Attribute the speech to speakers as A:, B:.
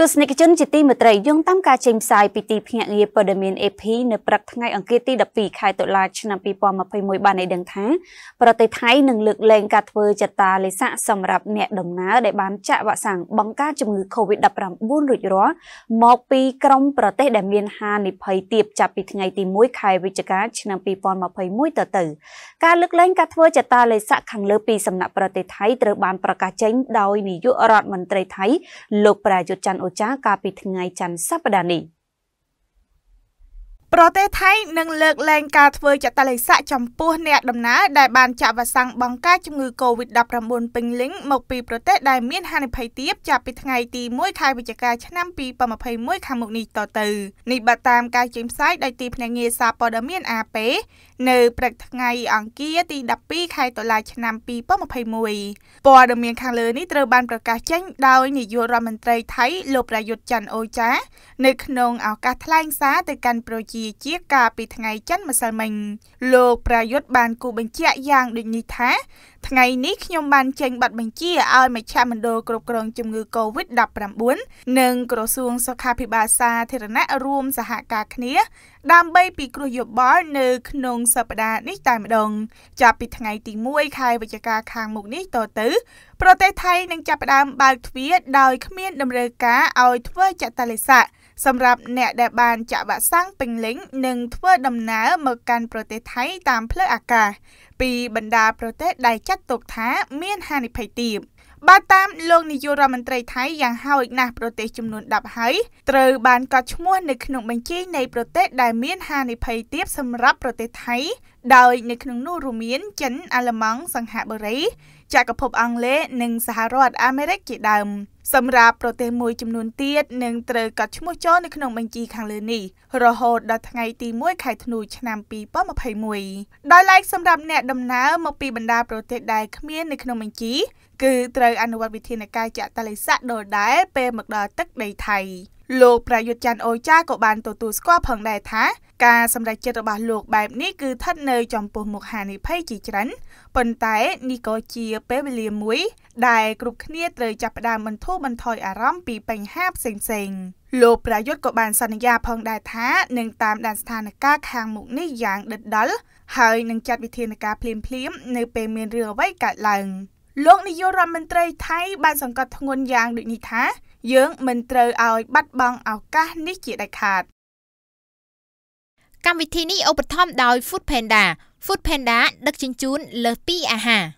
A: ទស្សនិកជនជាទីមេត្រីយោងតាមការចេញផ្សាយពីទីភ្នាក់ងារព័ត៌មាន AP នៅព្រឹកថ្ងៃអង្គារទី12ខែតុលាឆ្នាំ2021បានឲ្យដឹងថាប្រទេសថៃនឹងលើកលែងការធ្វើចតាលេសាសម្រាប់អ្នកដំណើរដែលបានចាក់វ៉ាក់សាំងបង្ការជំងឺ COVID-19 រួចរាល់មកពីក្រមប្រទេសដែលមានហានិភ័យទាបចាប់ពីថ្ងៃទី1ខែវិច្ឆិកាឆ្នាំ2021តទៅការលើកលែងការធ្វើចតាលេសាខាងលើពីសំណាក់ប្រទេសថៃត្រូវបានប្រកាសចេញដោយនាយករដ្ឋមន្ត្រីថៃលោកប្រាយុទ្ធច័ន្ទរចារកាលពីថ្ងៃច័ន្ទសប្តាហ៍នេះ។ប្រទេ
B: សថៃនឹងលើកលែងការធ្វើចតលិស័កចំពោះអ្នកដំណើរដែលបានចាក់វ៉ាក់សាំងបង្ការជំងឺ Covid-19 ពេញលិញមកពីប្រទេសដែលមានហានិភ័យទាបចាប់ពីថ្ងៃទី1ខែវិច្ឆិកាឆ្នាំ2021ខាងមុខនេះតទៅនេះបើតាមការចេញផ្សាយដោយទីភ្នាក់ងារសារព័ត៌មាន AP នៅព្រឹកថ្ងៃអង្គារទី12ខែតុលាឆ្នាំ2021ព័ត៌មានខាងលើនេះត្រូវបានប្រកាសចេញដោយនាយករដ្ឋមន្ត្រីថៃលោកប្រយុទ្ធច័ន្ទអូចា នៅក្នុងឱកាសថ្លែងសារទៅកាន់ប្រជាយាជាកាលពីថ្ងៃច័ន្ទម្សិលមិញលោកប្រយុទ្ធបានគូបញ្ជាក់យ៉ាងដូចនេះថាថ្ងៃនេះខ្ញុំបានចេញប័ណ្ណបញ្ជាឲ្យមជ្ឈមណ្ឌលគ្រប់គ្រងជំងឺ Covid-19 និងក្រសួងសុខាភិបាលសាធារណៈរួមសហការគ្នា ដើម្បីពិគ្រោះយោបល់នៅក្នុងសប្តាហ៍នេះតែម្ដងចាប់ពីថ្ងៃ ទី1ខែវិច្ឆិកាខាងមុខនេះតទៅប្រទេសថៃនឹងចាប់ផ្ដើមបើកទ្វារដោយគ្មានតម្រូវការឲ្យធ្វើចតលិស័ក្តិសម្រាប់អ្នកដែល បានចាក់វ៉ាក់សាំងពេញលេញនឹងធ្វើដំណើរមកកាន់ប្រទេសថៃតាមផ្លូវអាកាសពីបណ្ដាប្រទេសដែលចាត់ទុកថា មានហានិភ័យទាប។បើតាមលោកនាយករដ្ឋមន្ត្រីថៃយ៉ាងហោចណាស់ប្រទេសចំនួន10ហើយត្រូវបានកត់ឈ្មោះនៅក្នុងបញ្ជីនៃប្រទេស ដែលមានហានិភ័យទាបសម្រាប់ប្រទេសថៃដោយនៅក្នុងនោះរួមមាន ចិនអាល្លឺម៉ង់សង្ហបុរីចក្រភពអង់គ្លេសនិងសហរដ្ឋអាមេរិកជាដើមសម្រាប់ប្រទេសមួយចំនួនទៀតនឹងត្រូវកាត់ឈ្មោះចូលនៅក្នុងបញ្ជីខាងលើនេះរហូតដល់ថ្ងៃទី1ខែធ្នូឆ្នាំ2021ដោយឡែកសម្រាប់អ្នកដំណើរមកពីបណ្ដាប្រទេសដែលគ្មាននៅក្នុងបញ្ជីគឺត្រូវអនុវត្តវិធានការចាក់តលិស័កដូចដែរពេលមកដល់ទឹកដីថៃលោកប្រយុទ្ធច័ន្ទអូចាក៏បានទទួលស្គាល់ផងដែរថាការសម្រេចចិត្តរបស់លោកបែបនេះគឺស្ថិតនៅចំពោះមុខហានិភ័យជាច្រើនប៉ុន្តែនេះក៏ជាពេលវេលាមួយដែលគ្រប់គ្នាត្រូវចាប់ផ្ដើមបន្ធូរបន្ថយអារម្មណ៍ពីបញ្ហាផ្សេងៗលោកប្រយុទ្ធក៏បានសន្យាផងដែរថានឹងតាមដានស្ថានភាពខាងមុខនេះយ៉ាងដិតដល់ហើយនឹងចាត់វិធានការភ្លាមៗនៅពេលមានរឿងអ្វីកើតឡើងលោកនាយករដ្ឋមន្ត្រីថៃ បានសង្កត់ធ្ងន់យ៉ាងដូចនេះថា យើងមិនត្រូវឲ្យ បាត់បង់ឱកាសនេះជាដាច់ខាត ក
A: ម្មវិធីនេះឧបត្ថម្ភដោយ Food Panda Food Panda ដឹកជញ្ជូនលើសពីអាហារ